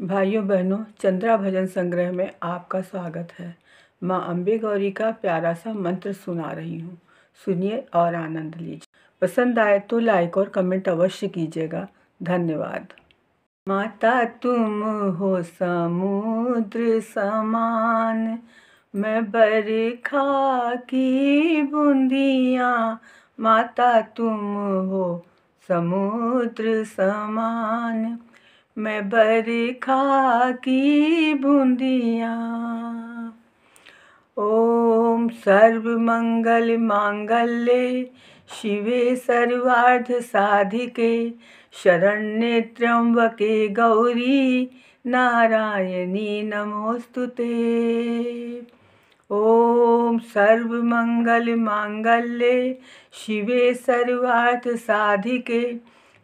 भाइयों बहनों चंद्रा भजन संग्रह में आपका स्वागत है माँ अम्बे गौरी का प्यारा सा मंत्र सुना रही हूँ सुनिए और आनंद लीजिए पसंद आए तो लाइक और कमेंट अवश्य कीजिएगा धन्यवाद माता तुम हो समुद्र समान मैं बरखा की बूंदियाँ माता तुम हो समुद्र समान मैं बरखा की बूंदियाँ ओम सर्व मंगल मांगल्य शिवे सर्वार्थ साधिके शरण्य त्र्यंबके गौरी नारायणी नमोस्तुते ओम सर्व मंगल मांगल्य शिवे सर्वार्थ साधिके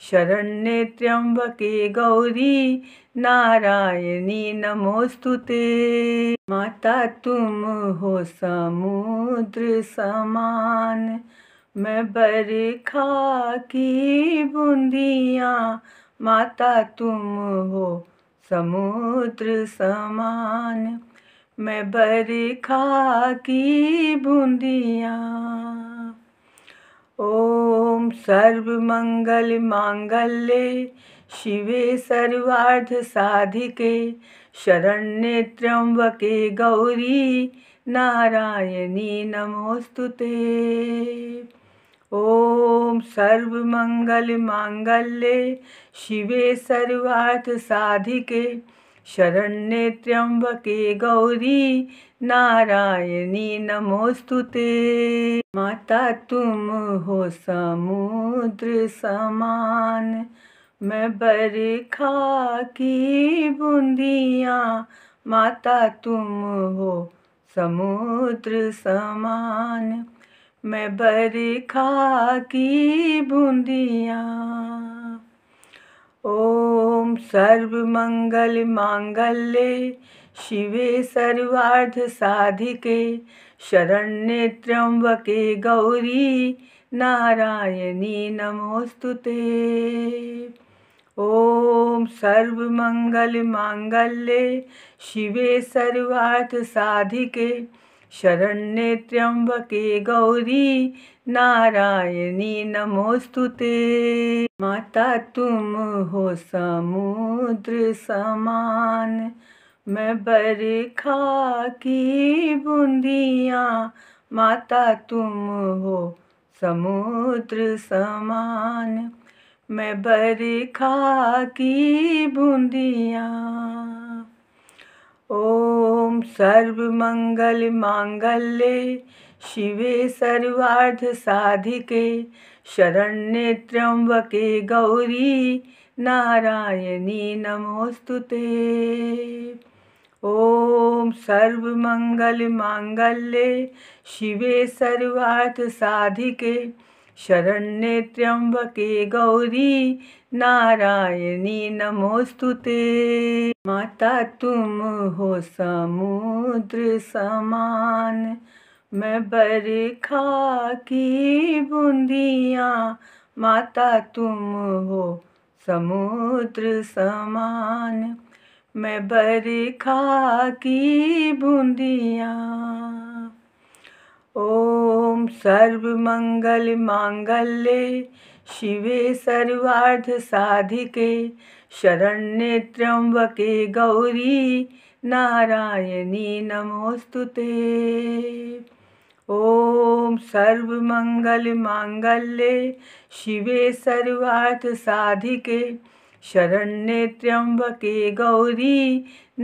शरण्ये त्र्यंबके गौरी नारायणी नमोस्तुते ते माता तुम हो समुद्र समान मैं बरखा की बूंदियाँ माता तुम हो समुद्र समान मैं बरखा की बूंदियाँ मंगल मांगल्य शिवे साधिके शरण्य त्र्यंबके गौरी नारायणी ओम ते मंगल मांगल्य शिवे साधिके शरण्य त्र्यंबके गौरी नारायणी नमोस्तु ते माता तुम हो समुद्र समान मैं बरखा की बूंदियाँ माता तुम हो समुद्र समान मैं बरखा की बूंदियाँ ओम सर्व मंगल मांगल्य शिवे साधिके शरण्ये त्र्यंबके गौरी नारायणी ओम सर्व मंगल सर्वमङ्गलमाङ्गल्ये शिवे साधिके शरण्ये त्र्यंबके गौरी नारायणी नमोस्तुते माता तुम हो समुद्र समान मैं बरखा की बूंदियाँ माता तुम हो समुद्र समान मैं बरखा की बूंदियाँ ओम सर्व मंगल मांगल्य शिवे सर्वार्थ साधिके शरण्य त्र्यंबके गौरी नारायणी नमोस्तुते मंगल सर्वमङ्गलमाङ्गल्ये शिवे साधिके शरण्ये त्र्यंबके गौरी नारायणी नमोस्तुते ते माता तुम हो समुद्र समान मैं बरखा की बूंदियाँ माता तुम हो समुद्र समान मैं बरखा की बूंदियाँ ओम सर्व मंगल मांगल्य शिवे सर्वार्थ साधिके शरण्य त्र्यंबके गौरी नारायणी नमोस्तुते ओम सर्व मंगल मांगल्य शिवे सर्वार्थ साधिके शरण्ये त्र्यंबके गौरी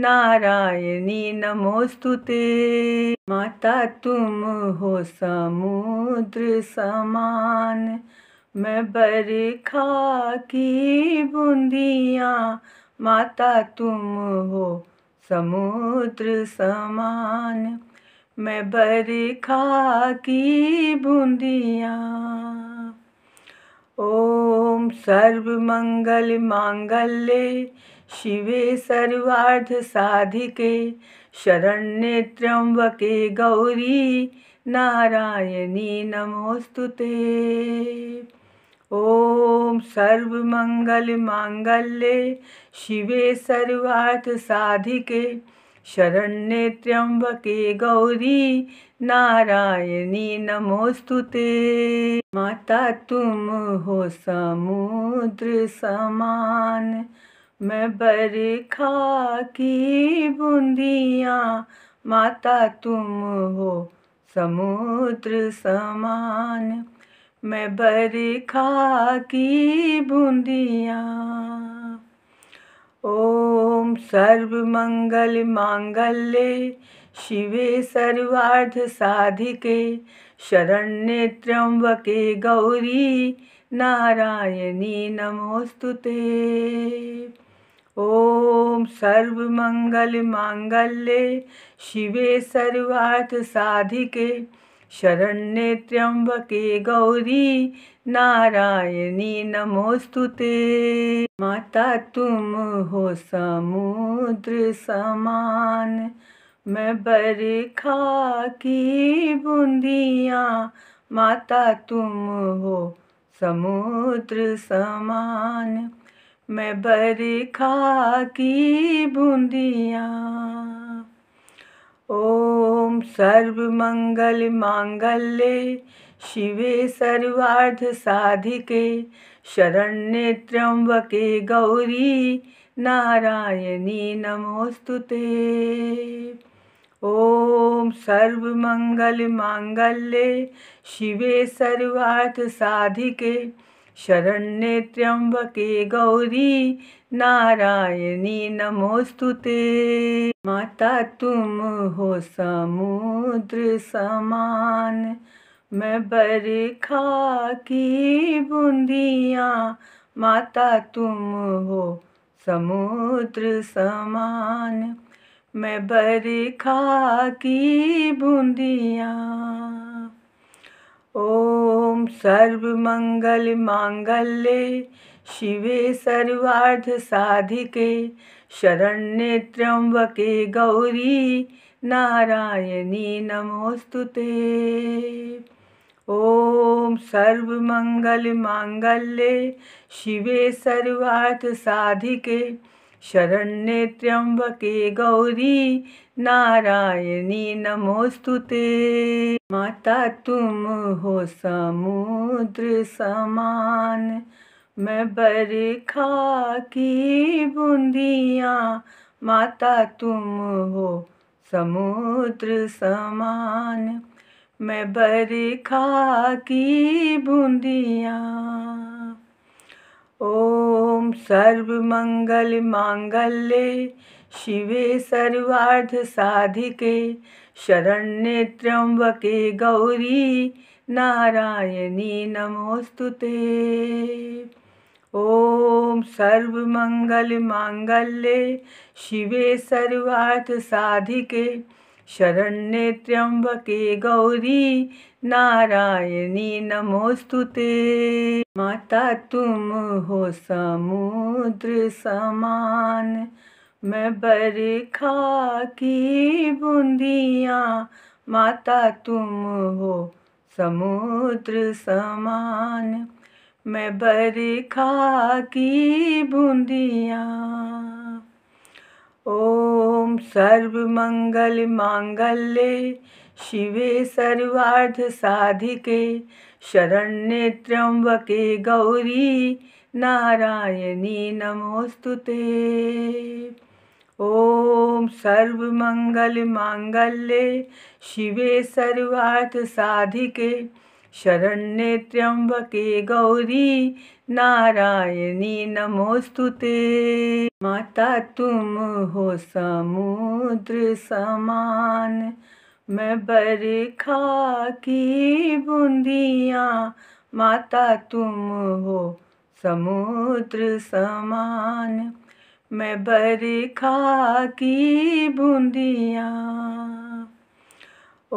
नारायणी नमोस्तुते ते माता तुम हो समुद्र समान मैं बरखा की बूंदियाँ माता तुम हो समुद्र समान मैं बरखा की बूंदियाँ ॐ शिव शिवे साधिके शरण्य त्र्यंबके गौरी नारायणी नमोऽस्तु ते ॐ शिव शिवे साधिके शरण्य त्र्यंबके गौरी नारायणी नमोस्तु ते माता तुम हो समुद्र समान मैं बरखा की बूंदियाँ माता तुम हो समुद्र समान मैं बरखा की बूंदियाँ ओम सर्व मंगल मांगल्य शिवे साधिके शरण्ये त्र्यंबके गौरी नारायणी ओम सर्व मंगल सर्वमङ्गलमाङ्गल्ये शिवे साधिके शरण्ये त्र्यंबके गौरी नारायणी नमोस्तुते ते माता तुम हो समुद्र समान मैं बरखा की बूंदियाँ माता तुम हो समुद्र समान मैं बरखा की बूंदियाँ ओम सर्व मंगल मांगल्य शिवे सर्वार्थ साधिके शरण्य त्र्यंबके गौरी नारायणी नमोस्तुते मंगल सर्वमङ्गलमाङ्गल्ये शिवे साधिके शरण्य त्र्यंबके गौरी नारायणी नमोस्तुते ते माता तुम हो समुद्र समान मैं बरखा की बूंदियाँ माता तुम हो समुद्र समान मैं बरखा की बूंदियाँ ओम सर्व मंगल मांगल्य शिवे सर्वार्थ साधिके शरण्य त्र्यंबके गौरी नारायणी नमोस्तुते ओम सर्व मंगल मांगल्य शिवे सर्वार्थ साधिके शरण्ये त्र्यंबके गौरी नारायणी नमोस्तुते ते माता तुम हो समुद्र समान मैं बरखा की बूंदियाँ माता तुम हो समुद्र समान मैं बरखा की बूंदियाँ ॐ शिव शिवे साधिके शरण्य त्र्यंबके गौरी नारायणी नमोऽस्तु ते ॐ शिव शिवे साधिके शरण्य त्र्यंबके गौरी नारायणी नमोस्तु ते माता तुम हो समुद्र समान मैं बरखा की बूंदियाँ माता तुम हो समुद्र समान मैं बरखा की बूंदियाँ ओम सर्व मंगल मांगल्य शिवे सर्वार्थसाधिके शरण्ये त्र्यम्बके गौरी नारायणी ओम सर्व मंगल मांगल्ये शिवे सर्वार्थसाधिके शरण्ये त्र्यम्बके गौरी नारायणी नमोस्तुते ते माता तुम हो समुद्र समान मैं बरखा की बूंदियाँ माता तुम हो समुद्र समान मैं बरखा की बूंदियाँ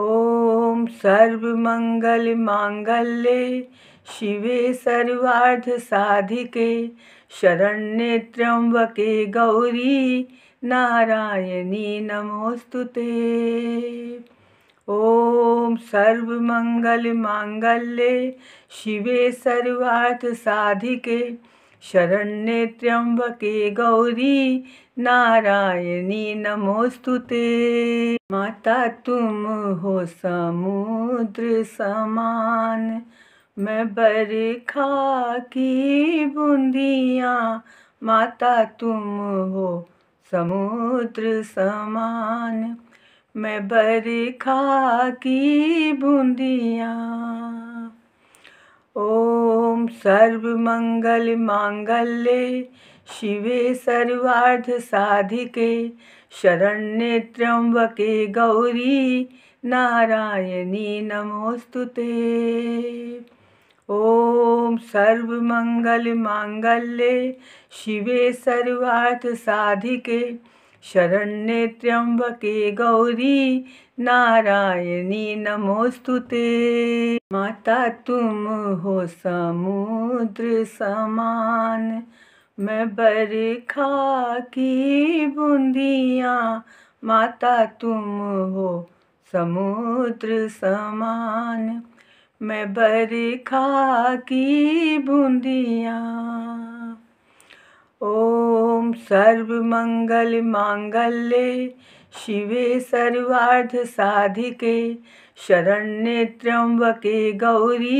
ओम सर्व मंगल मांगल्य शिवे सर्वार्थ साधिके शरण्य त्र्यंबके गौरी नारायणी नमोस्तुते ओम मंगल सर्वमङ्गलमाङ्गल्ये शिवे साधिके शरण्ये त्र्यंबके गौरी नारायणी नमोस्तुते ते माता तुम हो समुद्र समान मैं बरखा की बूंदियाँ माता तुम हो समुद्र समान मैं बरखा की बूंदियाँ ओम सर्व मंगल मांगल्य शिवे सर्वार्थ साधिके शरण्य त्र्यंबके गौरी नारायणी नमोस्तुते ओम सर्व मंगल मांगल्य शिवे सर्वार्थ साधिके शरण्ये त्र्यंबके गौरी नारायणी नमोस्तुते ते माता तुम हो समुद्र समान मैं बरखा की बूंदियाँ माता तुम हो समुद्र समान मैं बरखा की बूंदियाँ ॐ सर्वमङ्गलमाङ्गल्ये शिवे सर्वार्थसाधिके शरण्ये त्र्यम्बके गौरी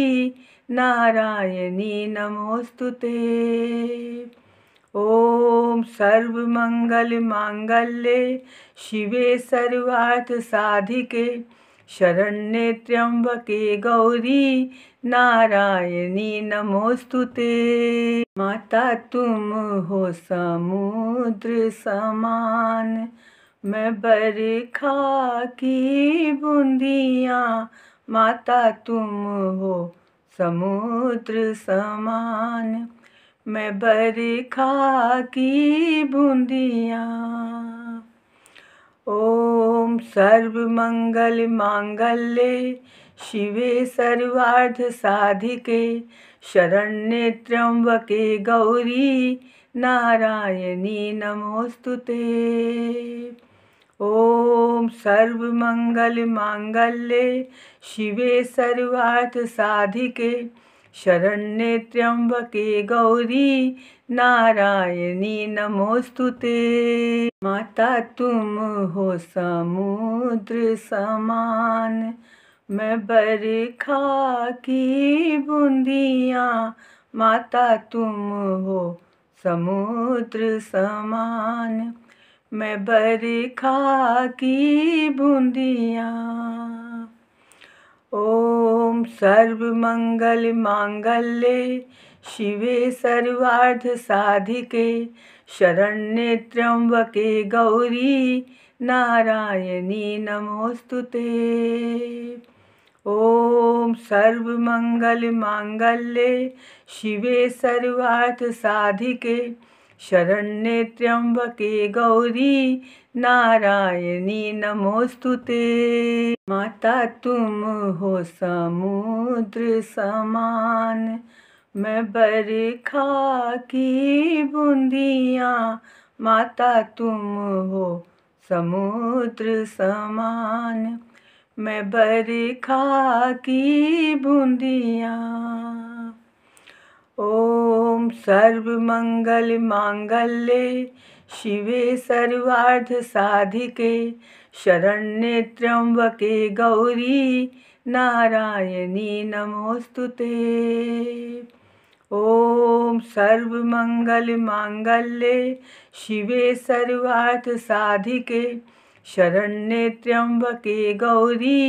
नारायणी नमोऽस्तु ते ॐ सर्वमङ्गलमाङ्गल्ये शिवे सर्वार्थसाधिके शरण्य त्र्यंबके गौरी नारायणी नमोस्तुते ते माता तुम हो समुद्र समान मैं बरखा की बूंदियाँ माता तुम हो समुद्र समान मैं बरखा की बूंदियाँ ॐ सर्वमङ्गलमाङ्गल्ये शिवे सर्वार्थसाधिके शरण्ये त्र्यम्बके गौरी नारायणी नमोऽस्तु ते ॐ सर्वमङ्गलमाङ्गल्ये शिवे सर्वार्थसाधिके शरण्ये त्र्यंबके गौरी नारायणी नमोस्तुते ते माता तुम हो समुद्र समान मैं बरखा की बूंदियाँ माता तुम हो समुद्र समान मैं बरखा की बूंदियाँ ॐ सर्वमङ्गलमाङ्गल्ये शिवे सर्वार्थसाधिके शरण्ये त्र्यम्बके गौरी नारायणी नमोऽस्तु ते ॐ सर्वमङ्गलमाङ्गल्ये शिवे सर्वार्थसाधिके शरण्ये त्र्यंबके गौरी नारायणी नमोस्तुते ते माता तुम हो समुद्र समान मैं बरखा की बूंदियाँ माता तुम हो समुद्र समान मैं बरखा की बूंदियाँ मंगल मांगल्य शिवे साधिके शरण्ये त्र्यंबके गौरी नारायणी ओम ते मंगल मांगल्य शिवे सर्वार्थसाधिके शरण्ये त्र्यंबके गौरी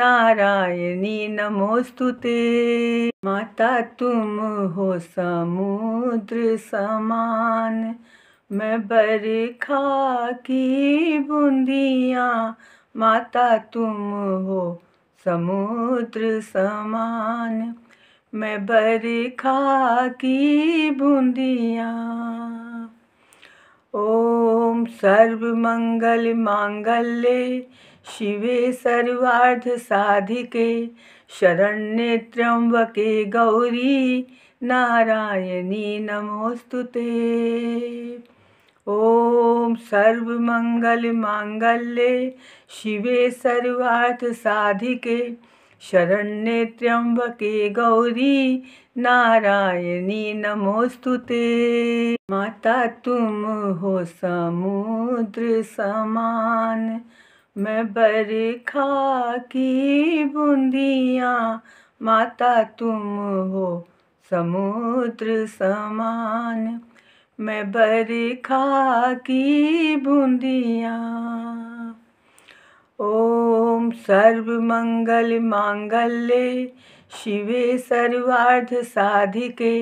नारायणी नमोस्तुते ते माता तुम हो समुद्र समान मैं बरखा की बूंदियाँ माता तुम हो समुद्र समान मैं बरखा की बूंदियाँ ॐ सर्वमङ्गलमाङ्गल्ये शिवे सर्वार्थसाधिके शरण्ये त्र्यम्बके गौरी नारायणी नमोऽस्तु ते ॐ सर्वमङ्गलमाङ्गल्ये शिवे सर्वार्थसाधिके शरण्ये त्र्यंबके गौरी नारायणी नमोस्तुते ते माता तुम हो समुद्र समान मैं बरखा की बूंदियाँ माता तुम हो समुद्र समान मैं बरखा की बूंदियाँ सर्वमङ्गलमाङ्गल्ये शिवे सर्वार्थसाधिके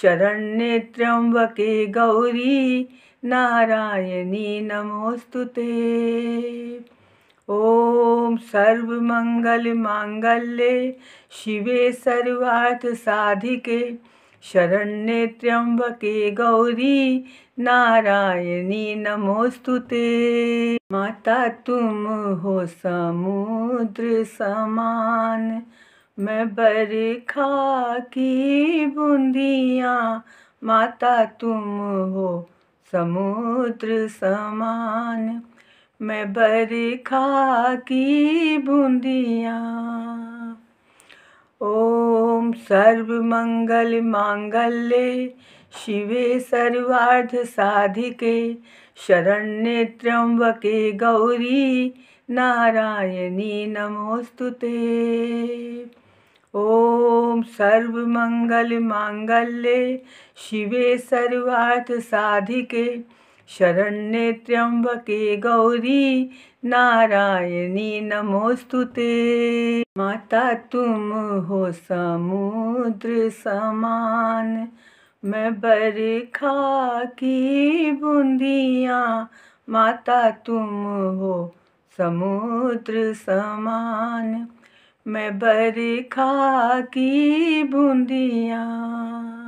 शरण्ये त्र्यम्बके गौरी नारायणी नमोऽस्तु ते ॐ सर्वमङ्गलमाङ्गल्ये शिवे सर्वार्थसाधिके शरण्ये त्र्यंबके गौरी नारायणी नमोस्तु ते माता तुम हो समुद्र समान मैं बरखा की बूंदियाँ माता तुम हो समुद्र समान मैं बरखा की बूंदियाँ ॐ सर्वमङ्गलमाङ्गल्ये शिवे सर्वार्थसाधिके शरण्ये त्र्यम्बके गौरी नारायणी नमोऽस्तु ते ॐ सर्वमङ्गलमाङ्गल्ये शिवे सर्वार्थसाधिके शरण्ये त्र्यंबके गौरी नारायणी नमोस्तुते ते माता तुम हो समुद्र समान मैं बरखा की बूंदियाँ माता तुम हो समुद्र समान मैं बरखा की बूंदियाँ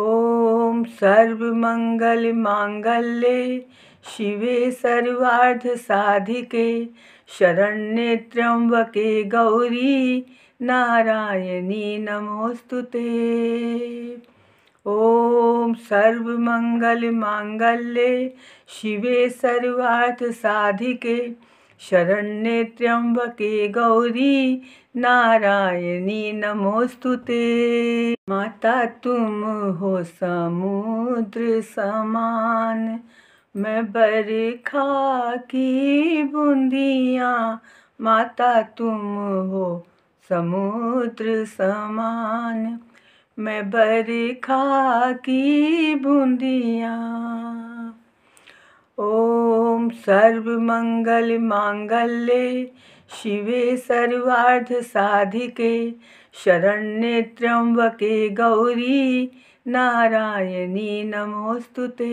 ॐ सर्वमङ्गलमाङ्गल्ये शिवे सर्वार्थसाधिके शरण्ये त्र्यम्बके गौरी नारायणी नमोऽस्तु ते ॐ सर्वमङ्गलमाङ्गल्ये शिवे सर्वार्थसाधिके शरण्य त्र्यंबके गौरी नारायणी नमोस्तुते माता तुम हो समुद्र समान मैं बरखा की बूंदियाँ माता तुम हो समुद्र समान मैं बरखा की बूंदियाँ ॐ सर्वमङ्गलमाङ्गल्ये शिवे सर्वार्थसाधिके शरण्ये त्र्यम्बके गौरी नारायणी नमोऽस्तु ते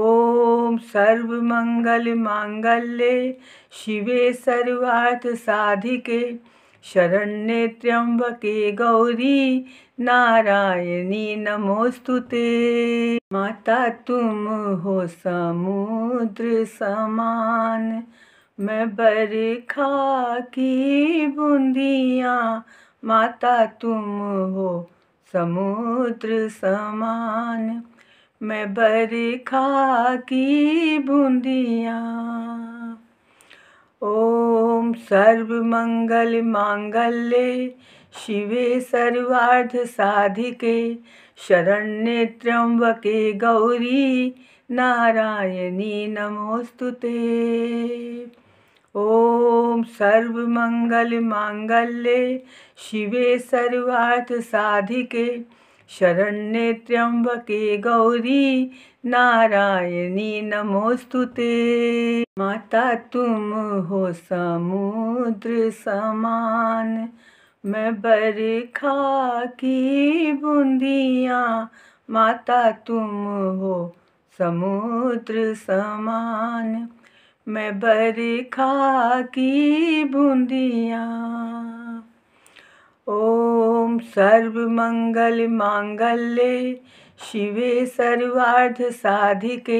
ॐ सर्वमङ्गलमाङ्गल्ये शिवे के शरण्ये त्र्यंबके गौरी नारायणी नमोस्तुते ते माता तुम हो समुद्र समान मैं बरखा की बूंदियाँ माता तुम हो समुद्र समान मैं बरखा की बूंदियाँ ॐ सर्वमङ्गलमाङ्गल्ये शिवे सर्वार्थसाधिके शरण्ये त्र्यम्बके गौरी नारायणी नमोऽस्तु ते ॐ सर्वमङ्गलमाङ्गल्ये शिवे सर्वार्थसाधिके शरण्य त्र्यंबके गौरी नारायणी नमोस्तुते ते माता तुम हो समुद्र समान मैं बरखा की बूंदियाँ माता तुम हो समुद्र समान मैं बरखा की बूंदियाँ ॐ सर्वमङ्गलमाङ्गल्ये शिवे सर्वार्थसाधिके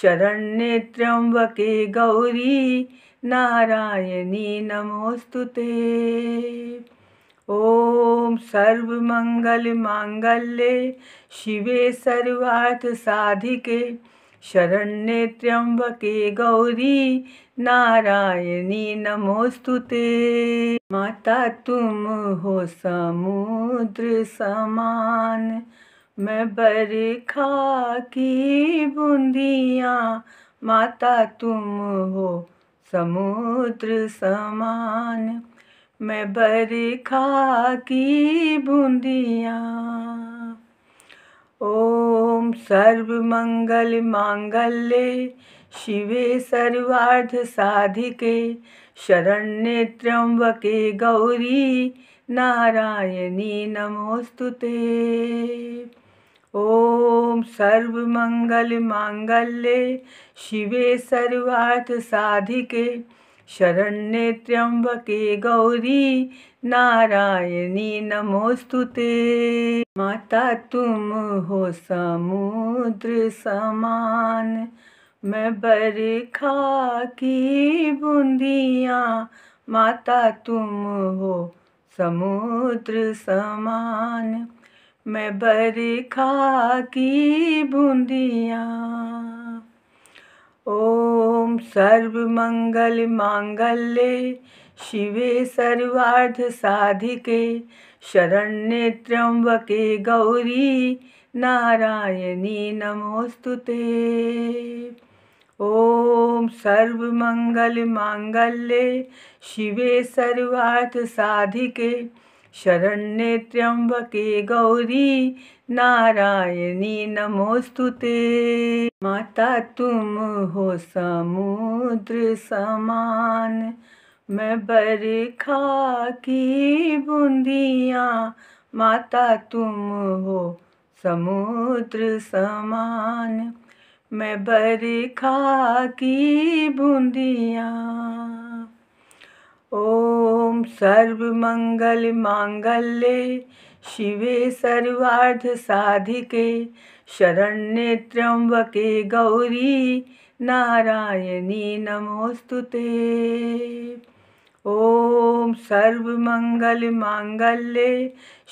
शरण्ये त्र्यम्बके गौरी नारायणी नमोऽस्तु ते ॐ सर्वमङ्गलमाङ्गल्ये शिवे सर्वार्थसाधिके शरण्ये त्र्यंबके गौरी नारायणी नमोस्तुते ते माता तुम हो समुद्र समान मैं बरखा की बूंदियाँ माता तुम हो समुद्र समान मैं बरखा की बूंदियाँ ॐ सर्वमङ्गलमाङ्गल्ये शिवे सर्वार्थसाधिके शरण्ये त्र्यम्बके गौरी नारायणी नमोऽस्तु ते ॐ सर्वमङ्गलमाङ्गल्ये शिवे सर्वार्थसाधिके शरण्ये त्र्यंबके गौरी नारायणी नमोस्तुते ते माता तुम हो समुद्र समान मैं बरखा की बूंदियाँ माता तुम हो समुद्र समान मैं बरखा की बूंदियाँ सर्वमङ्गलमाङ्गल्ये शिवे सर्वार्थसाधिके शरण्ये त्र्यम्बके गौरी नारायणी नमोऽस्तु ते ॐ सर्वमङ्गलमाङ्गल्ये शिवे सर्वार्थसाधिके शरण्ये त्र्यंबके गौरी नारायणी नमोस्तुते ते माता तुम हो समुद्र समान मैं बरखा की बूंदियाँ माता तुम हो समुद्र समान मैं बरखा की बूंदियाँ ॐ सर्वमङ्गलमाङ्गल्ये शिवे सर्वार्थसाधिके शरण्ये त्र्यम्बके गौरी नारायणी नमोऽस्तु ते ॐ सर्वमङ्गलमाङ्गल्ये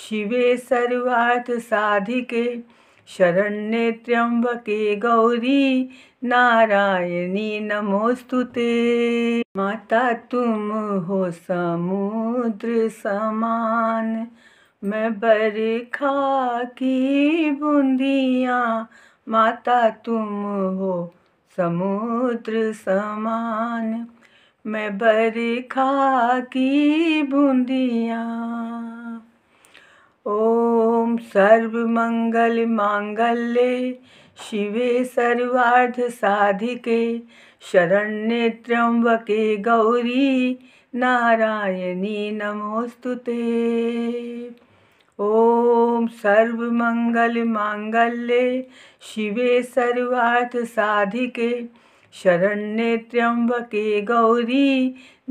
शिवे के शरण्ये त्र्यंबके गौरी नारायणी नमोस्तुते ते माता तुम हो समुद्र समान मैं बरखा की बूंदियाँ माता तुम हो समुद्र समान मैं बरखा की बूंदियाँ मंगल सर्वमङ्गलमाङ्गल्ये शिवे सर्वार्थसाधिके शरण्ये त्र्यम्बके गौरी नारायणी नमोऽस्तु ते ॐ सर्वमङ्गलमाङ्गल्ये शिवे सर्वार्थसाधिके शरण्य त्र्यंबके गौरी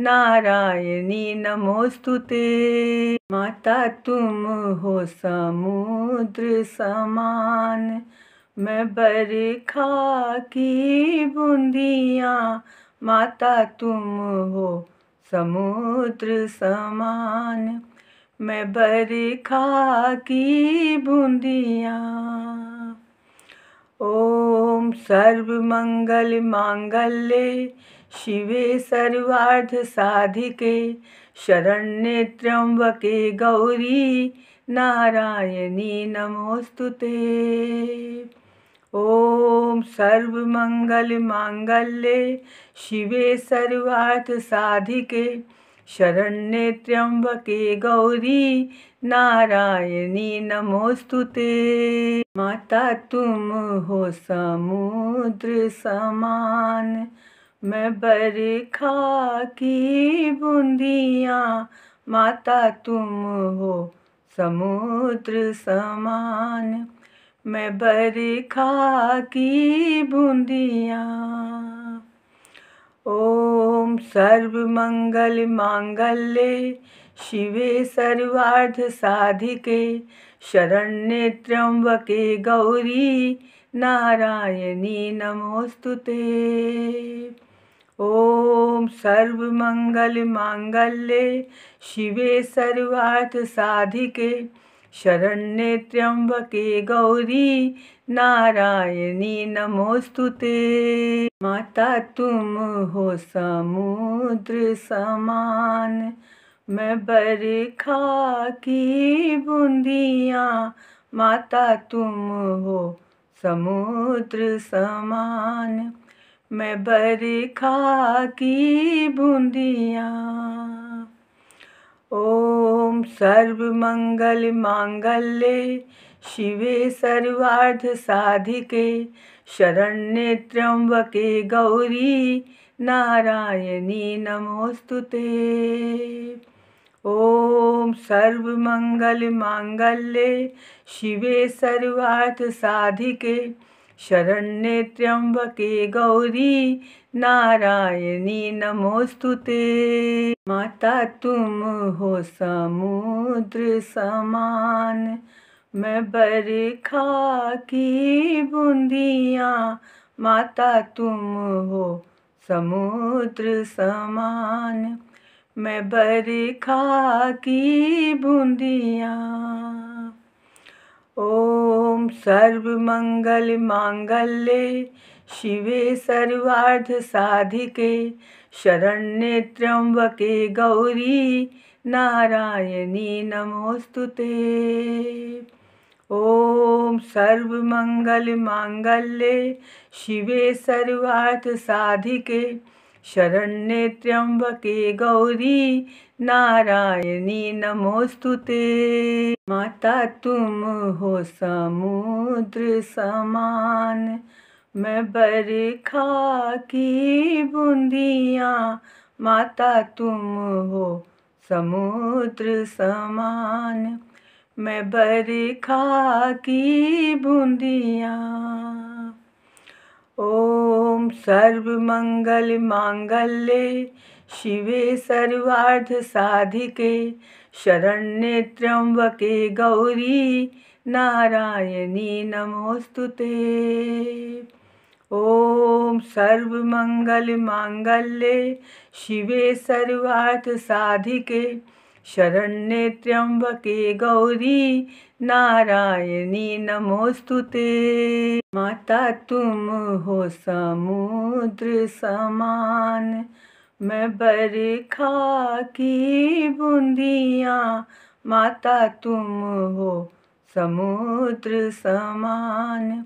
नारायणी नमोस्तुते ते माता तुम हो समुद्र समान मैं बरखा की बूंदियाँ माता तुम हो समुद्र समान मैं बरखा की बूंदियाँ ॐ सर्वमङ्गलमाङ्गल्ये शिवे सर्वार्थसाधिके शरण्ये त्र्यम्बके गौरी नारायणी नमोऽस्तु ते ॐ सर्वमङ्गलमाङ्गल्ये शिवे सर्वार्थसाधिके शरण्ये त्र्यंबके गौरी नारायणी नमोस्तुते ते माता तुम हो समुद्र समान मैं बरखा की बूंदियाँ माता तुम हो समुद्र समान मैं बरखा की बूंदियाँ ॐ सर्वमङ्गलमाङ्गल्ये शिवे सर्वार्थसाधिके शरण्ये त्र्यम्बके गौरी नारायणी नमोऽस्तु ते ॐ सर्वमङ्गलमाङ्गल्ये शिवे सर्वार्थसाधिके शरण्य त्र्यंबके गौरी नारायणी नमोस्तुते ते माता तुम हो समुद्र समान मैं बरखा की बूंदियाँ माता तुम हो समुद्र समान मैं बरखा की बूंदियाँ ॐ सर्वमङ्गलमाङ्गल्ये शिवे सर्वार्थसाधिके शरण्ये त्र्यम्बके गौरी नारायणी नमोऽस्तु ते ॐ सर्वमङ्गलमाङ्गल्ये शिवे के शरण्ये त्र्यंबके गौरी नारायणी नमोस्तुते ते माता तुम हो समुद्र समान मैं बरखा की बूंदियाँ माता तुम हो समुद्र समान मैं बरखा की बूंदियाँ ॐ सर्वमङ्गलमाङ्गल्ये शिवे सर्वार्थसाधिके शरण्ये त्र्यम्बके गौरी नारायणी नमोऽस्तु ते ॐ सर्वमङ्गलमाङ्गल्ये शिवे सर्वार्थसाधिके शरण्ये त्र्यंबके गौरी नारायणी नमोस्तु ते माता तुम हो समुद्र समान मैं बरखा की बूंदियाँ माता तुम हो समुद्र समान मैं बरखा की बूंदियाँ ॐ सर्वमङ्गलमाङ्गल्ये शिवे सर्वार्थसाधिके शरण्ये त्र्यम्बके गौरी नारायणी नमोऽस्तु ते ॐ सर्वमङ्गलमाङ्गल्ये शिवे सर्वार्थसाधिके शरण्ये त्र्यंबके गौरी नारायणी नमोस्तुते ते माता तुम हो समुद्र समान मैं बरखा की बूंदियाँ माता तुम हो समुद्र समान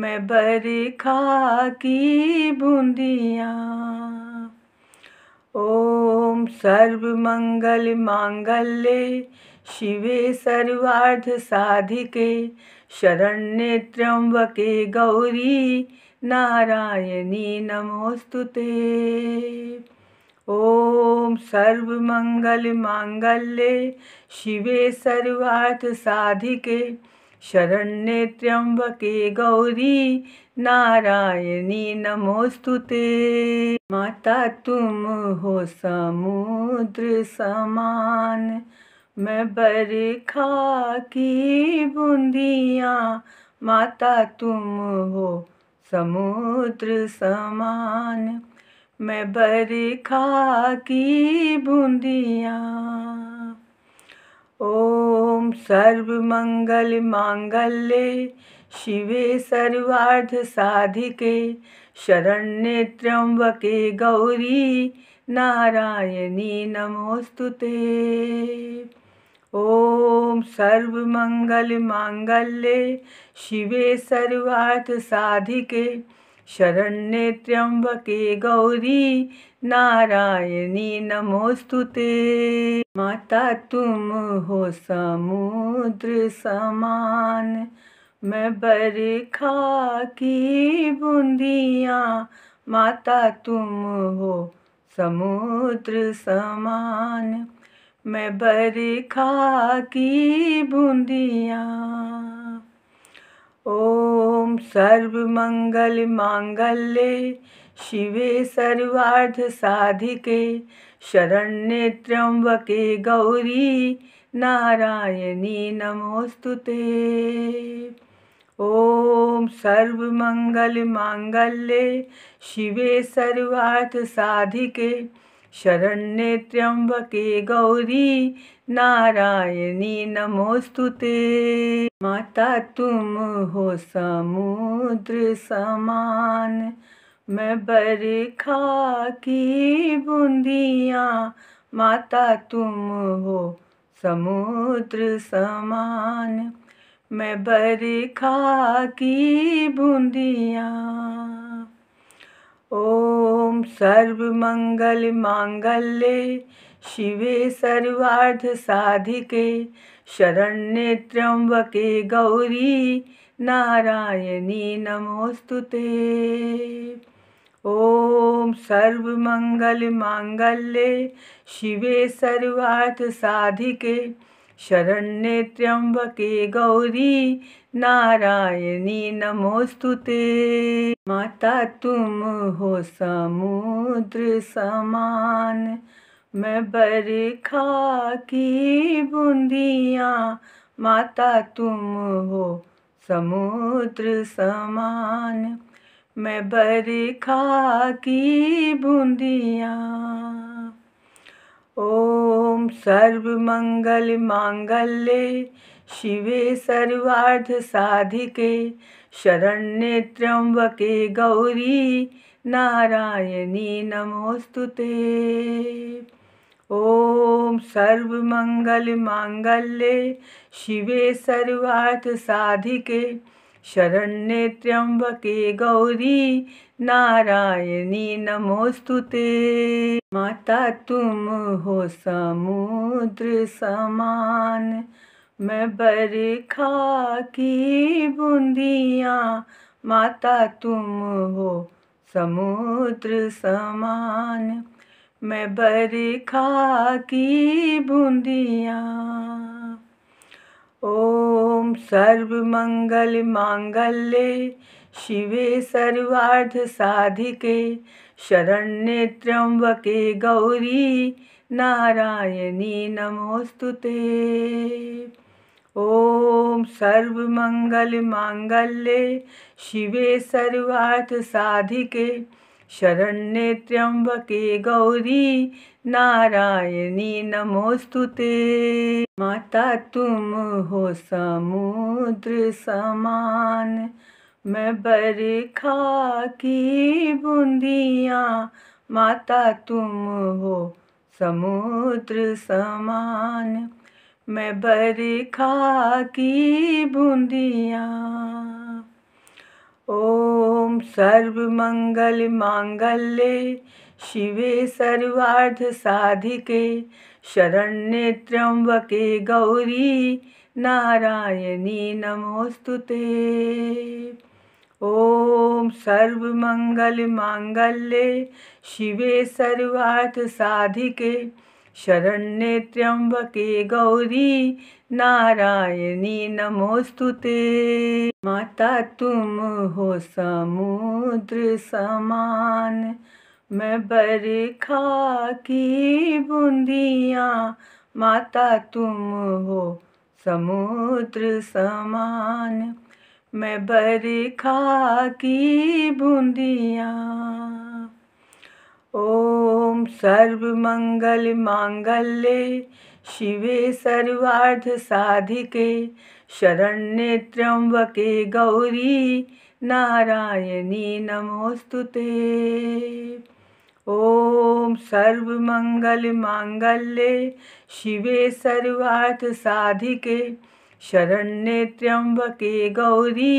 मैं बरखा की बूंदियाँ मंगल मांगल्य शिवे साधिके शरण्य त्र्यंबके गौरी नारायणी ओम ते मंगल मांगल्य शिवे साधिके शरण्य त्र्यंबके गौरी नारायणी नमोस्तु ते माता तुम हो समुद्र समान मैं बरखा की बूंदियाँ माता तुम हो समुद्र समान मैं बरखा की बूंदियाँ ओम सर्व मंगल मांगल्य शिवे साधिके शरण्ये त्र्यंबके गौरी नारायणी ओम सर्व मंगल सर्वमङ्गलमाङ्गल्ये शिवे साधिके शरण्ये त्र्यंबके गौरी नारायणी नमोस्तुते माता तुम हो समुद्र समान मैं बरखा की बूंदियाँ माता तुम हो समुद्र समान मैं बरखा की बूंदियाँ ओम सर्व मंगल मांगल्य शिवे सर्वार्थ साधिके शरण्य त्र्यंबके गौरी नारायणी नमोस्तुते मंगल सर्वमङ्गलमाङ्गल्ये शिवे साधिके शरण्ये त्र्यंबके गौरी नारायणी नमोस्तुते ते माता तुम हो समुद्र समान मैं बरखा की बूंदियाँ माता तुम हो समुद्र समान मैं बरखा की बूंदियाँ ओम सर्व मंगल मांगल्य शिवे सर्वार्थ साधिके शरण्य त्र्यंबके गौरी नारायणी नमोस्तुते ओम सर्व मंगल मांगल्य शिवे सर्वार्थ साधिके शरण्ये त्र्यंबके गौरी नारायणी नमोस्तुते ते माता तुम हो समुद्र समान मैं बरखा की बूंदियाँ माता तुम हो समुद्र समान मैं बरखा की बूंदियाँ ॐ शिव शिवे साधिके शरण्य त्र्यंबके गौरी नारायणी नमोऽस्तु ते ॐ शिव शिवे साधिके शरण्य त्र्यंबके गौरी नारायणी नमोस्तु ते माता तुम हो समुद्र समान मैं बरखा की बूंदियाँ माता तुम हो समुद्र समान मैं बरखा की बूंदियाँ ओम सर्व मंगल मांगल्य शिवे साधिके शरण्ये त्र्यंबके गौरी नारायणी ओम सर्व मंगल सर्वमङ्गलमाङ्गल्ये शिवे साधिके शरण्ये त्र्यंबके गौरी नारायणी नमोस्तुते ते माता तुम हो समुद्र समान मैं बरखा की बूंदियाँ माता तुम हो समुद्र समान मैं बरखा की बूंदियाँ ओम सर्व मंगल मांगल्य शिवे सर्वार्थ साधिके शरण्य त्र्यंबके गौरी नारायणी नमोस्तुते मंगल सर्वमङ्गलमाङ्गल्ये शिवे साधिके शरण्य त्र्यंबके गौरी नारायणी नमोस्तुते ते माता तुम हो समुद्र समान मैं बरखा की बूंदियाँ माता तुम हो समुद्र समान मैं बरखा की बूंदिया ओम सर्व मंगल मांगल्य शिवे सर्वार्थ साधिके शरण्य त्र्यंबके गौरी नारायणी नमोस्तुते ओम सर्व मंगल मांगल्य शिवे सर्वार्थ साधिके शरण्ये त्र्यंबके गौरी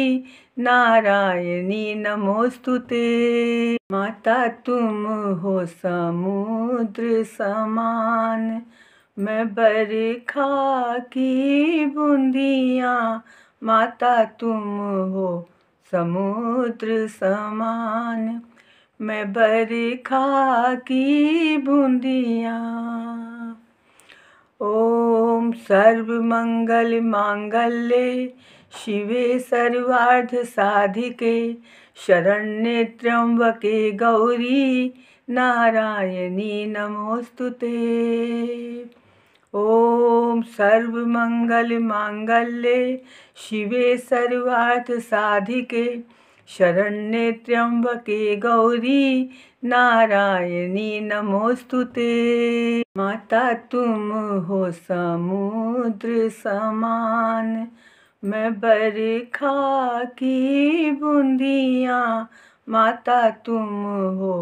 नारायणी नमोस्तुते ते माता तुम हो समुद्र समान मैं बरखा की बूंदियाँ माता तुम हो समुद्र समान मैं बरखा की बूंदियाँ ॐ सर्वमङ्गलमाङ्गल्ये शिवे सर्वार्थसाधिके शरण्ये त्र्यम्बके गौरी नारायणी नमोऽस्तु ते ॐ सर्वमङ्गलमाङ्गल्ये शिवे सर्वार्थसाधिके शरण्ये त्र्यंबके गौरी नारायणी नमोस्तुते ते माता तुम हो समुद्र समान मैं बरखा की बूंदियाँ माता तुम हो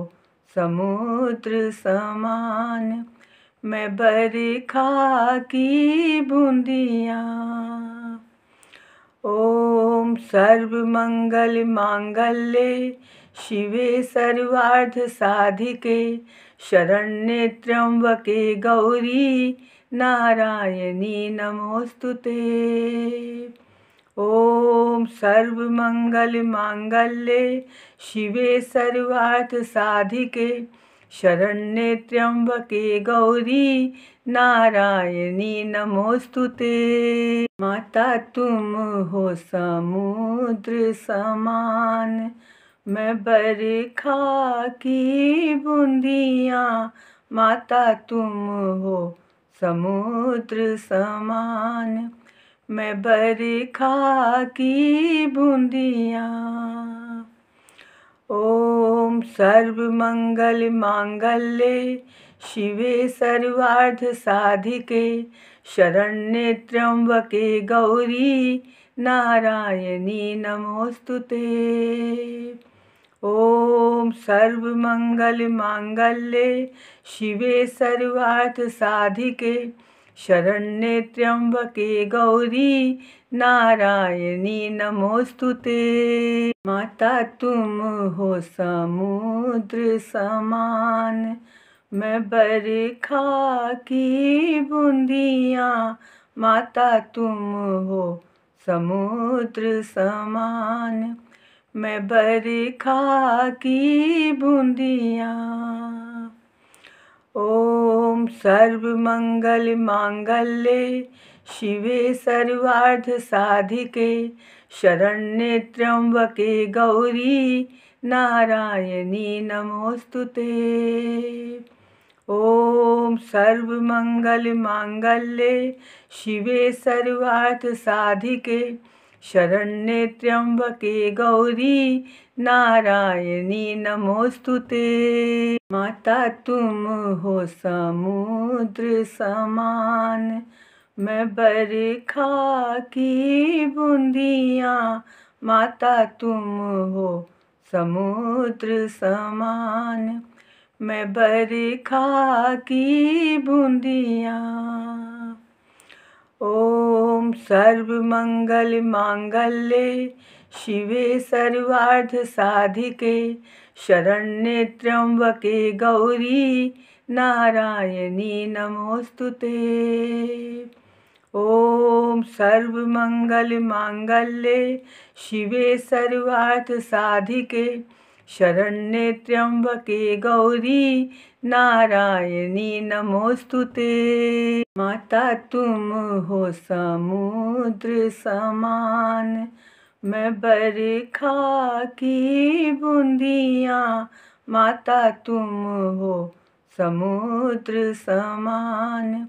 समुद्र समान मैं बरखा की बूंदियाँ मंगल मांगल्य शिवे साधिके शरण्ये त्र्यंबके गौरी नारायणी ओम ते मंगल मांगल्य शिवे साधिके शरण्ये त्र्यंबके गौरी नारायणी नमोस्तु ते माता तुम हो समुद्र समान मैं बरखा की बूंदियाँ माता तुम हो समुद्र समान मैं बरखा की बूंदियाँ ओम सर्व मंगल मांगल्य शिवे साधिके शरण्ये त्र्यंबके गौरी नारायणी ओम सर्व मंगल सर्वमङ्गलमाङ्गल्ये शिवे साधिके शरण्ये त्र्यंबके गौरी नारायणी नमोस्तुते माता तुम हो समुद्र समान मैं बरखा की बूंदियाँ माता तुम हो समुद्र समान मैं बरखा की बूंदियाँ ओम सर्व मंगल मांगल्य शिवे सर्वार्थ साधिके शरण्य त्र्यंबके गौरी नारायणी नमोस्तुते मंगल सर्वमङ्गलमाङ्गल्ये शिवे साधिके शरण्ये त्र्यंबके गौरी नारायणी नमोस्तुते ते माता तुम हो समुद्र समान मैं बरखा की बूंदियाँ माता तुम हो समुद्र समान मैं बरखा की बूंदियाँ ओम सर्व मंगल मांगल्य शिवे सर्वार्थ साधिके शरण्य त्र्यंबके गौरी नारायणी नमोस्तुते ओम सर्व मंगल मांगल्य शिवे सर्वार्थ साधिके शरण्ये त्र्यंबके गौरी नारायणी नमोस्तुते ते माता तुम हो समुद्र समान मैं बरखा की बूंदियाँ माता तुम हो समुद्र समान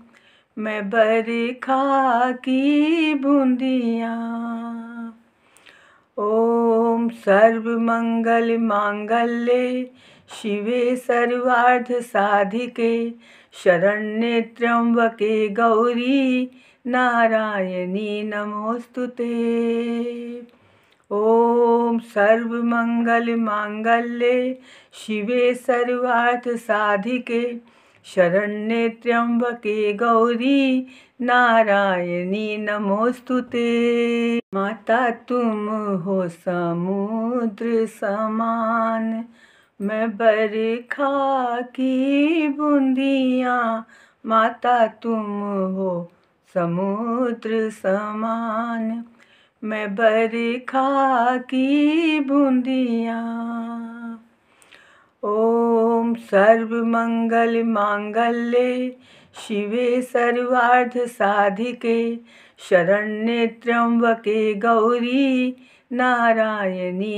मैं बरखा की बूंदियाँ सर्वमङ्गलमाङ्गल्ये शिवे सर्वार्थसाधिके शरण्ये त्र्यम्बके गौरी नारायणी नमोऽस्तु ते ॐ सर्वमङ्गलमाङ्गल्ये शिवे सर्वार्थसाधिके शरण्ये त्र्यम्बके गौरी नारायणी नमोस्तुते ते माता तुम हो समुद्र समान मैं बरखा की बूंदियाँ माता तुम हो समुद्र समान मैं बरखा की बूंदियाँ ओम सर्व मंगल मांगल्य शिवे साधिके शरण्ये त्र्यंबके गौरी नारायणी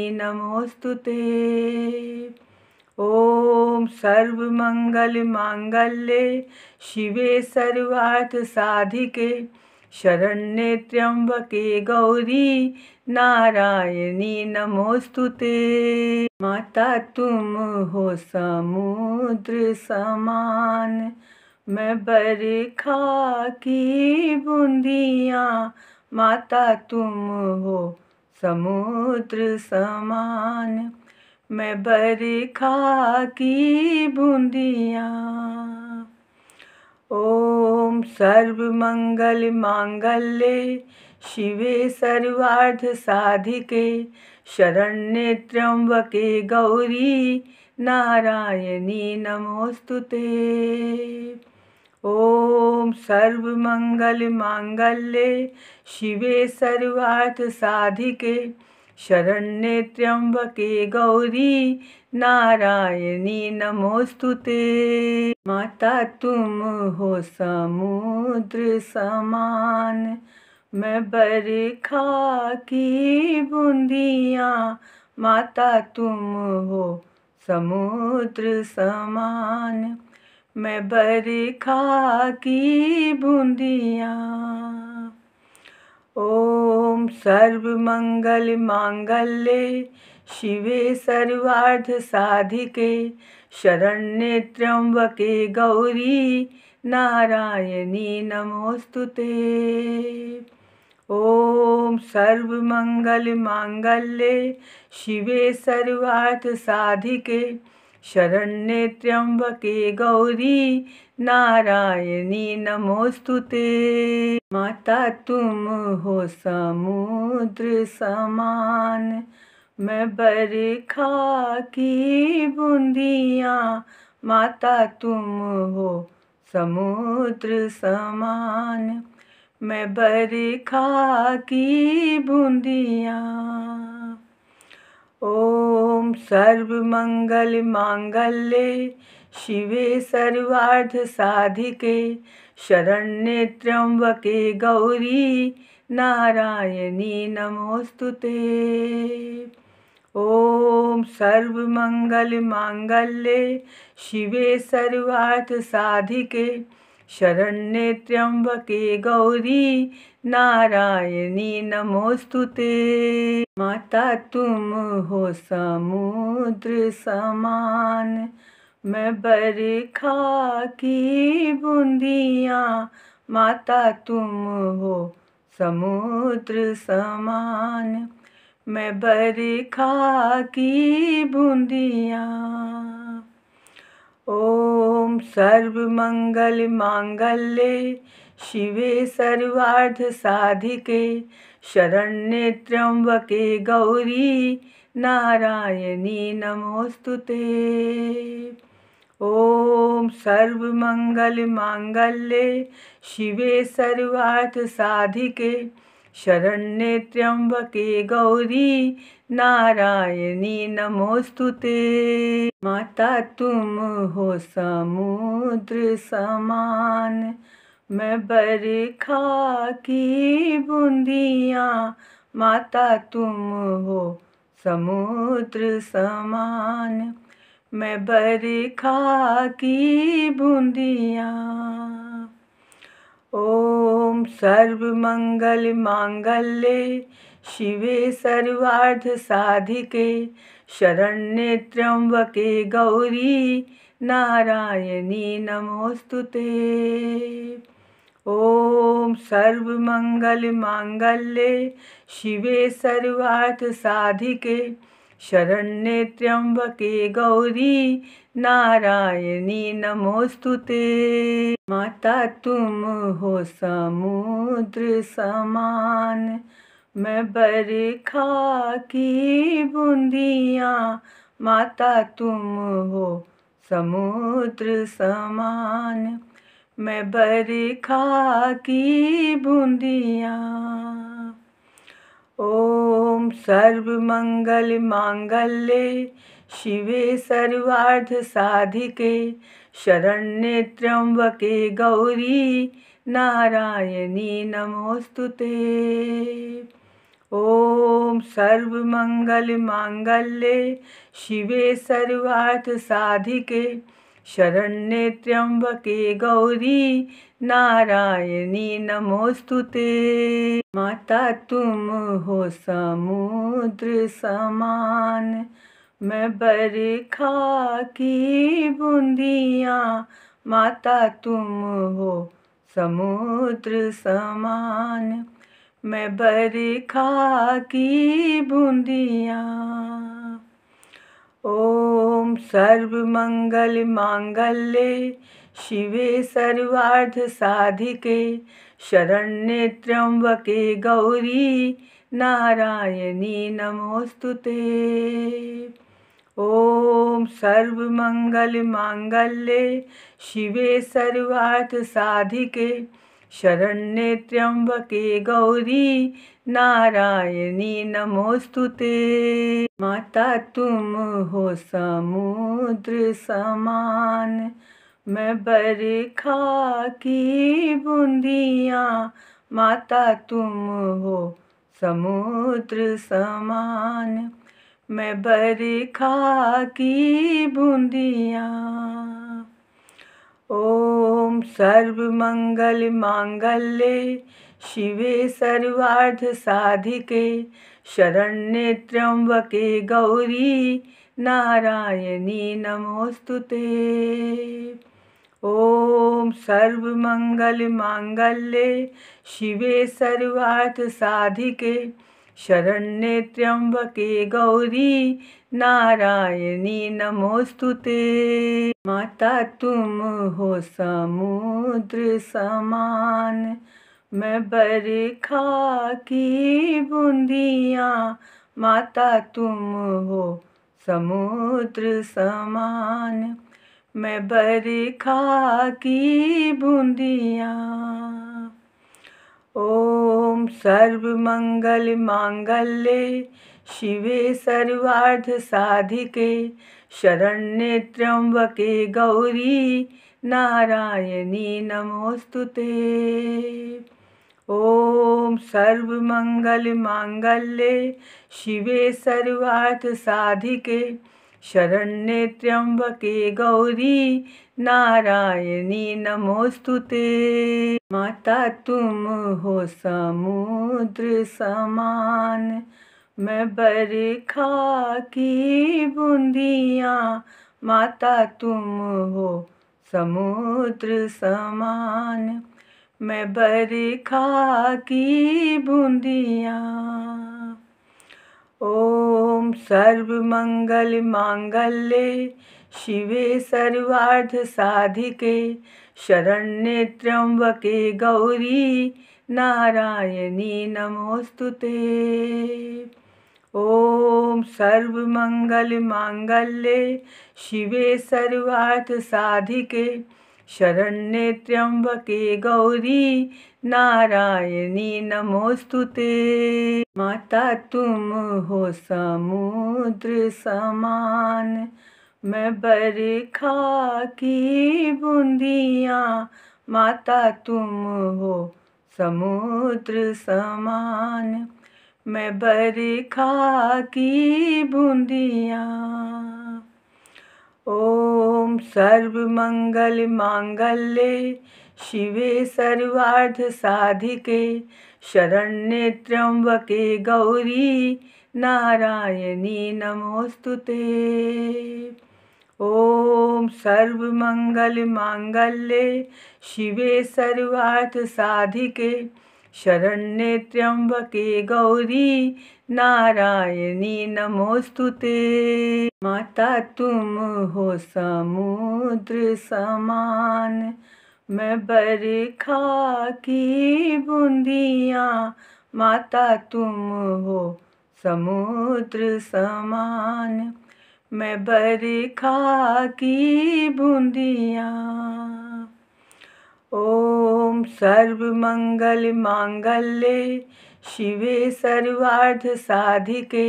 ओम सर्व मंगल सर्वमङ्गलमाङ्गल्ये शिवे साधिके शरण्ये त्र्यंबके गौरी नारायणी नमोस्तुते ते माता तुम हो समुद्र समान मैं बरखा की बूंदियाँ माता तुम हो समुद्र समान मैं बरखा की बूंदियाँ ओम सर्व मंगल मांगल्य शिवे सर्वार्थ साधिके शरण्य त्र्यंबके गौरी नारायणी नमोस्तुते मंगल सर्वमङ्गलमाङ्गल्ये शिवे साधिके शरण्ये त्र्यंबके गौरी नारायणी नमोस्तुते ते माता तुम हो समुद्र समान मैं बरखा की बूंदियाँ माता तुम हो समुद्र समान मैं बरखा की बूंदियाँ ओम सर्व मंगल मांगल्य शिवे सर्वार्थ साधिके शरण्य त्र्यंबके गौरी नारायणी नमोस्तु ते मंगल मांगल्य शिवे सर्वार्थ साधिके शरण्ये त्र्यंबके गौरी नारायणी नमोस्तुते माता तुम हो समुद्र समान मैं बरखा की बूंदियाँ माता तुम हो समुद्र समान मैं बरखा की बूंदियाँ मंगल मांगल्य शिवे साधिके शरण्ये त्र्यंबके गौरी नारायणी ओम ते मंगल मांगल्य शिवे साधिके शरण्ये त्र्यंबके गौरी नारायणी नमोस्तु ते माता तुम हो समुद्र समान मैं बरखा की बूंदियाँ माता तुम हो समुद्र समान मैं बरखा की बूंदियाँ ओम सर्व मंगल मांगल्य शिवे साधिके शरण्ये त्र्यंबके गौरी नारायणी ओम सर्व मंगल सर्वमङ्गलमाङ्गल्ये शिवे साधिके शरण्ये त्र्यंबके गौरी नारायणी नमोस्तुते ते माता तुम हो समुद्र समान मैं बरखा की बूंदियाँ माता तुम हो समुद्र समान मैं बरखा की बूंदियाँ ओम सर्व मंगल मांगल्य शिवे सर्वार्थ साधिके शरण्य त्र्यंबके गौरी नारायणी नमोस्तुते ओम मंगल सर्वमङ्गलमाङ्गल्ये शिवे साधिके शरण्ये त्र्यंबके गौरी नारायणी नमोस्तुते ते माता तुम हो समुद्र समान मैं बरखा की बूंदियाँ माता तुम हो समुद्र समान मैं बरखा की बूंदिया ओम सर्व मंगल मांगल्य शिवे सर्वार्थ साधिके शरण्य त्र्यंबके गौरी नारायणी नमोस्तुते ओम सर्व मंगल मांगल्य शिवे सर्वार्थ साधिके शरण्य त्र्यंबके गौरी नारायणी नमोस्तुते माता तुम हो समुद्र समान मैं बरखा की बूंदियाँ माता तुम हो समुद्र समान मैं बरखा की बूंदियाँ मंगल सर्वमङ्गलमाङ्गल्ये शिवे साधिके शरण्ये त्र्यंबके गौरी नारायणी ओम ते मंगल सर्वमङ्गलमाङ्गल्ये शिवे साधिके शरण्ये त्र्यंबके गौरी नारायणी नमोस्तु ते माता तुम हो समुद्र समान मैं बरखा की बूंदियाँ माता तुम हो समुद्र समान मैं बरखा की बूंदियाँ ओम सर्व मंगल मांगल्य शिवे सर्वार्थसाधिके शरण्ये त्र्यम्बके गौरी नारायणी ओम सर्व मंगल मांगल्ये शिवे सर्वार्थसाधिके शरण्ये त्र्यम्बके गौरी नारायणी नमोस्तुते माता तुम हो समुद्र समान मैं बरखा की बूंदियाँ माता तुम हो समुद्र समान मैं बरखा की बूंदियाँ ओम सर्व मंगल मांगल्य शिवे सर्वार्थ साधिके शरण्य त्र्यंबके गौरी नारायणी नमोस्तुते मंगल सर्वमङ्गलमाङ्गल्ये शिवे साधिके शरण्ये त्र्यंबके गौरी नारायणी नमोस्तुते ते माता तुम हो समुद्र समान मैं बरखा की बूंदियाँ माता तुम हो समुद्र समान मैं बरखा की बूंदियाँ ओम सर्व मंगल मांगल्य शिवे सर्वार्थ साधिके शरण्य त्र्यंबके गौरी नारायणी नमोस्तुते ओम सर्व मंगल मांगल्य शिवे सर्वार्थ साधिके शरण्ये त्र्यंबके गौरी नारायणी नमोस्तुते ते माता तुम हो समुद्र समान मैं बरखा की बूंदियाँ माता तुम हो समुद्र समान मैं बरखा की बूंदियाँ मंगल मांगल्य शिवे साधिके शरण्य त्र्यंबके गौरी नारायणी ओम ते मंगल मांगल्य शिवे साधिके शरण्य त्र्यंबके गौरी नारायणी नमोस्तु ते माता तुम हो समुद्र समान मैं बरखा की बूंदियाँ माता तुम हो समुद्र समान मैं बरखा की बूंदियाँ ओम सर्व मंगल मांगल्य शिवे साधिके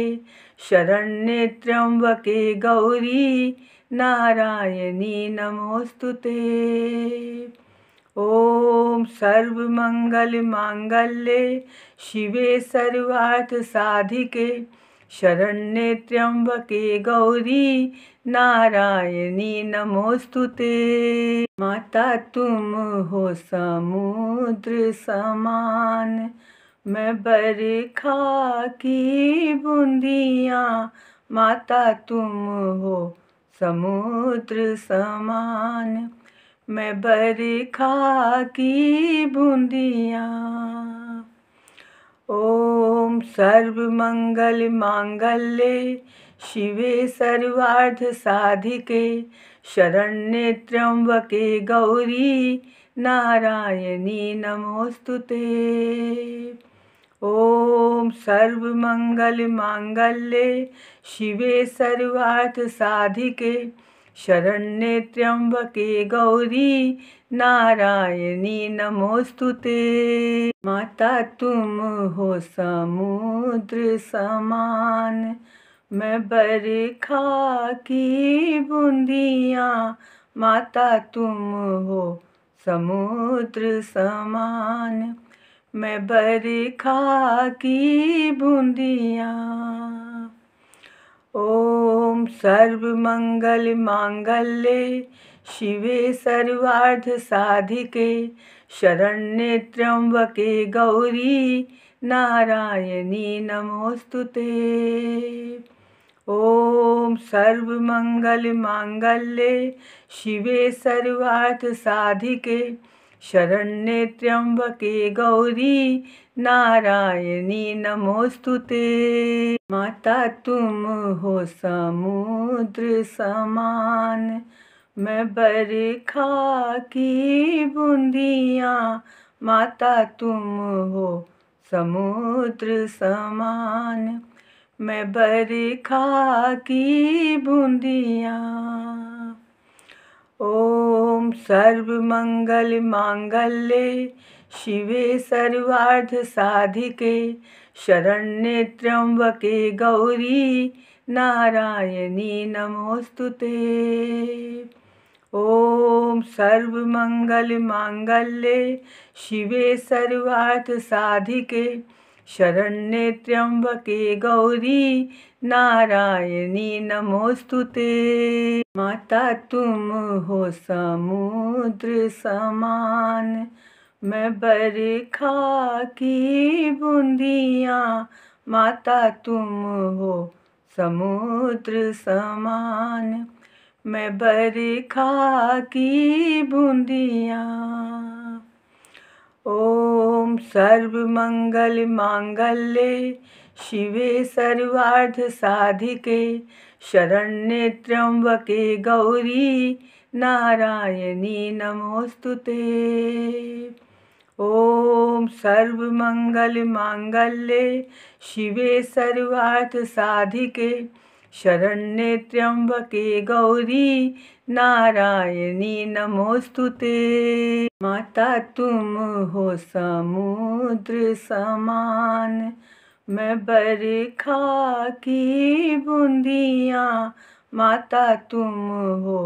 शरण्ये त्र्यंबके गौरी नारायणी ओम सर्व मंगल सर्वमङ्गलमाङ्गल्ये शिवे साधिके शरण्ये त्र्यंबके गौरी नारायणी नमोस्तुते माता तुम हो समुद्र समान मैं बरखा की बूंदियाँ माता तुम हो समुद्र समान मैं बरखा की बूंदियाँ ओम सर्व मंगल मांगल्य शिवे सर्वार्थ साधिके शरण्य त्र्यंबके गौरी नारायणी नमोस्तुते मंगल सर्वमङ्गलमाङ्गल्ये शिवे साधिके शरण्ये त्र्यंबके गौरी नारायणी नमोस्तुते ते माता तुम हो समुद्र समान मैं बरखा की बूंदियाँ माता तुम हो समुद्र समान मैं बरखा की बूंदियाँ ओम सर्व मंगल मांगल्य शिवे सर्वार्थ साधिके शरण्य त्र्यंबके गौरी नारायणी नमोस्तुते ओम सर्व मंगल मांगल्य शिवे सर्वार्थ साधिके शरण्ये त्र्यंबके गौरी नारायणी नमोस्तुते ते माता तुम हो समुद्र समान मैं बरखा की बूंदियाँ माता तुम हो समुद्र समान मैं बरखा की बूंदियाँ ॐ सर्वमङ्गलमाङ्गल्ये शिवे सर्वार्थसाधिके शरण्ये त्र्यम्बके गौरी नारायणी नमोऽस्तु ते ॐ सर्वमङ्गलमाङ्गल्ये शिवे सर्वार्थसाधिके शरण्य त्र्यंबके गौरी नारायणी नमोस्तुते ते माता तुम हो समुद्र समान मैं बरखा की बूंदियाँ माता तुम हो समुद्र समान मैं बरखा की बूंदियाँ ॐ शिव शिवे साधिके शरण्ये त्र्यंबके गौरी नारायणी नमोऽस्तु ते ॐ शिव शिवे साधिके शरण्ये त्र्यंबके गौरी नारायणी नमोस्तुते माता तुम हो समुद्र समान मैं बरखा की बूंदियाँ माता तुम हो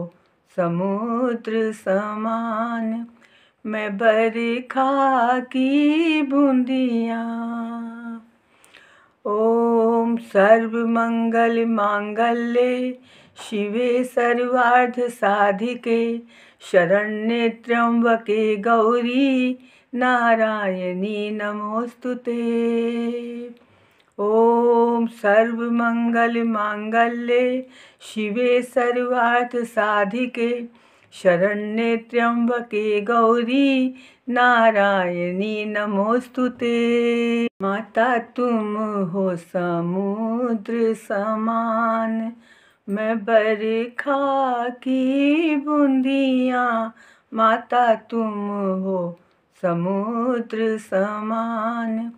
समुद्र समान मैं बरखा की बूंदियाँ ओम सर्व मंगल मांगल्य शिवे सर्वार्थसाधिके शरण्ये त्र्यम्बके गौरी नारायणी ओम सर्व मंगल मांगल्ये शिवे सर्वार्थसाधिके शरण्ये त्र्यम्बके गौरी नारायणी नमोस्तुते माता तुम हो समुद्र समान मैं बरखा की बूंदियाँ माता तुम हो समुद्र समान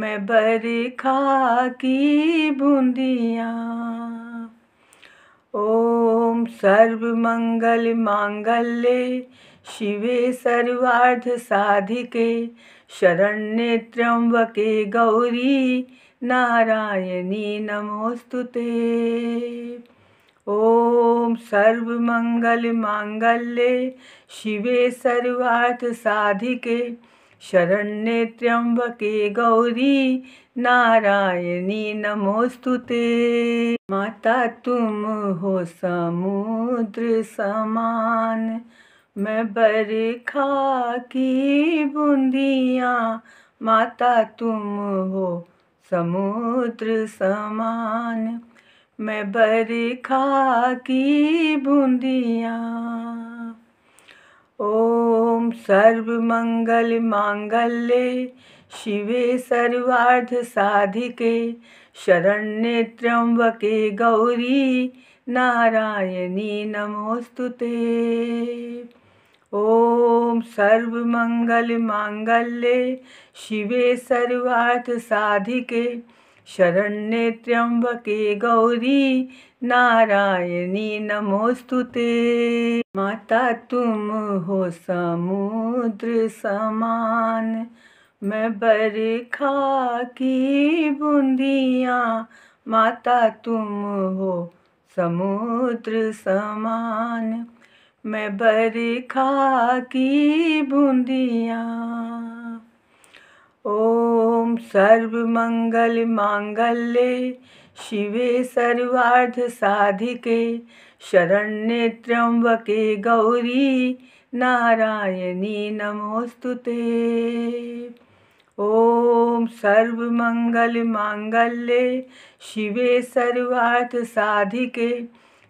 मैं बरखा की बूंदियाँ ओम सर्व मंगल मांगल्य शिवे सर्वार्थ साधिके शरण्य त्र्यंबके गौरी नारायणी नमोस्तुते मंगल सर्वमङ्गलमाङ्गल्ये शिवे साधिके शरण्ये त्र्यंबके गौरी नारायणी नमोस्तुते ते माता तुम हो समुद्र समान मैं बरखा की बूंदियाँ माता तुम हो समुद्र समान मैं बरखा की बूंदियाँ ओम सर्व मंगल मांगल्य शिवे सर्वार्थ साधिके शरण्य त्र्यंबके गौरी नारायणी नमोस्तुते ओम सर्व मंगल मांगल्य शिवे सर्वार्थ साधिके शरण्ये त्र्यंबके गौरी नारायणी नमोस्तुते ते माता तुम हो समुद्र समान मैं बरखा की बूंदियाँ माता तुम हो समुद्र समान मैं बरखा की बूंदियाँ सर्वमङ्गलमाङ्गल्ये शिवे सर्वार्थसाधिके शरण्ये त्र्यम्बके गौरी नारायणी नमोऽस्तु ते ॐ सर्वमङ्गलमाङ्गल्ये शिवे सर्वार्थसाधिके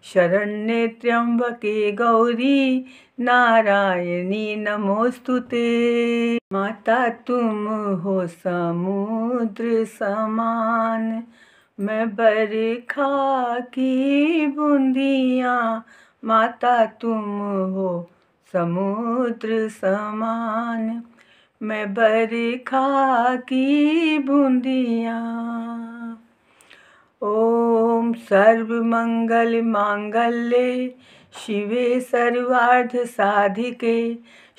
शरण्ये त्र्यंबके गौरी नारायणी नमोस्तुते ते माता तुम हो समुद्र समान मैं बरखा की बूंदियाँ माता तुम हो समुद्र समान मैं बरखा की बूंदियाँ मंगल मांगल्य शिवे सर्वार्थसाधिके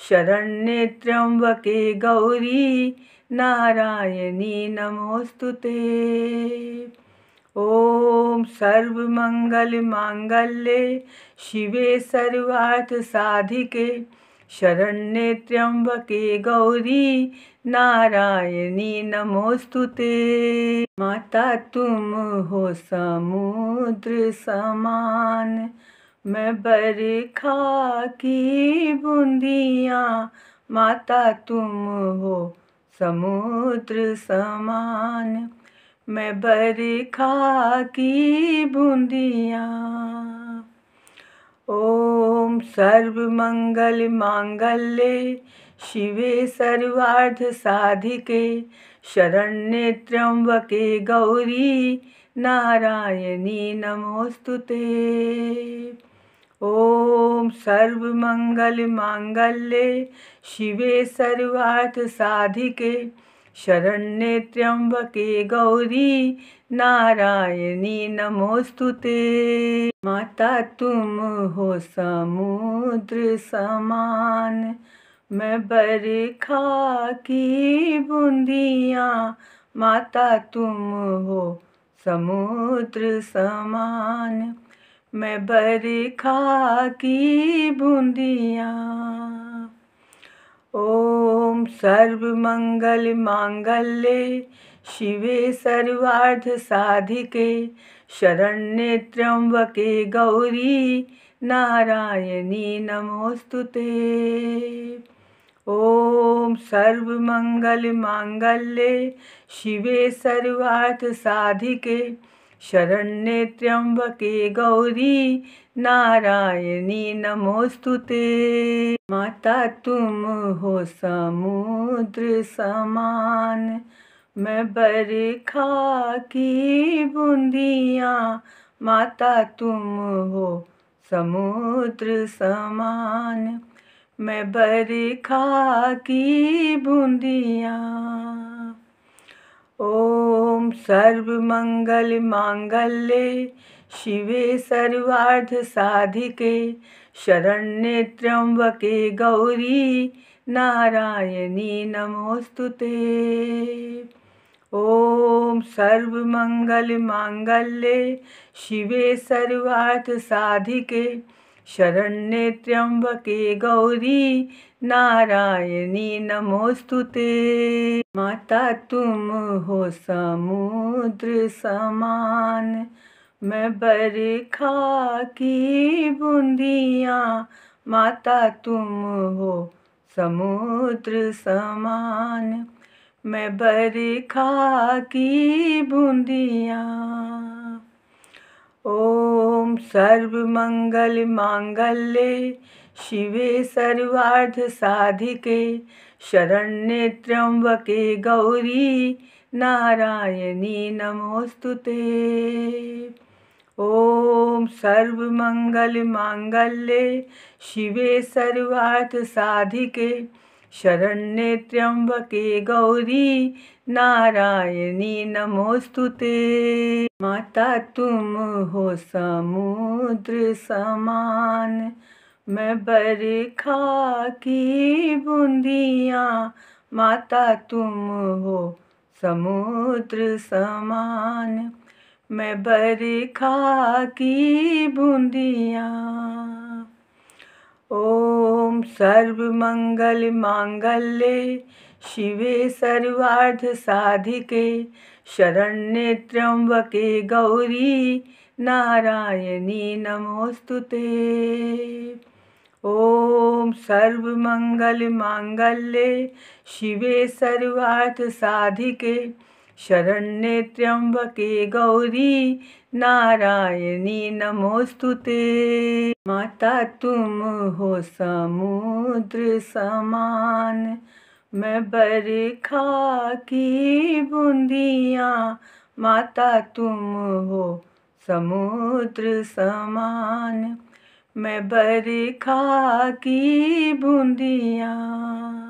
शरण्ये त्र्यम्बके गौरी नारायणी ओम ते मंगल मांगल्य शिवे साधिके शरण्ये त्र्यम्बके गौरी नारायणी नमोस्तु ते माता तुम हो समुद्र समान मैं बरखा की बूंदियाँ माता तुम हो समुद्र समान मैं बरखा की बूंदियाँ ओम सर्व मंगल मांगल्य शिवे साधिके शरण्ये त्र्यम्बके गौरी नारायणी ओम सर्व मंगल मांगल्ये शिवे साधिके शरण्ये त्र्यम्बके गौरी नारायणी नमोस्तुते ते माता तुम हो समुद्र समान मैं बरखा की बूंदियाँ माता तुम हो समुद्र समान मैं बरखा की बूंदियाँ ओम सर्व मंगल मांगल्य शिवे सर्वार्थ साधिके शरण्य त्र्यंबके गौरी नारायणी नमोस्तुते ओम मंगल सर्वमङ्गलमाङ्गल्ये शिवे साधिके शरण्ये त्र्यंबके गौरी नारायणी नमोस्तुते ते माता तुम हो समुद्र समान मैं बरखा की बूंदियाँ माता तुम हो समुद्र समान मैं बरखा की बूंदिया ओम सर्व मंगल मांगल्य शिवे सर्वार्थ साधिके शरण्य त्र्यंबके गौरी नारायणी नमोस्तुते ओम सर्व मंगल मांगल्य शिवे सर्वार्थ साधिके शरण्य त्र्यंबके गौरी नारायणी नमोस्तुते ते माता तुम हो समुद्र समान मैं बरखा की बूंदियाँ माता तुम हो समुद्र समान मैं बरखा की बूंदियाँ मंगल मांगल्य शिवे साधिके शरण्य त्र्यंबके गौरी नारायणी ओम ते मंगल मांगल्य शिवे साधिके शरण्य त्र्यंबके गौरी नारायणी नमोस्तु ते माता तुम हो समुद्र समान मैं बरखा की बूंदियाँ माता तुम हो समुद्र समान मैं बरखा की बूंदियाँ ओम सर्व मंगल मांगल्य शिवे सर्वार्थसाधिके शरण्ये त्र्यम्बके गौरी नारायणी ओम सर्व मंगल मांगल्ये शिवे सर्वार्थसाधिके शरण्ये त्र्यम्बके गौरी नारायणी नमोस्तुते माता तुम हो समुद्र समान मैं बरखा की बूंदियाँ माता तुम हो समुद्र समान मैं बरखा की बूंदियाँ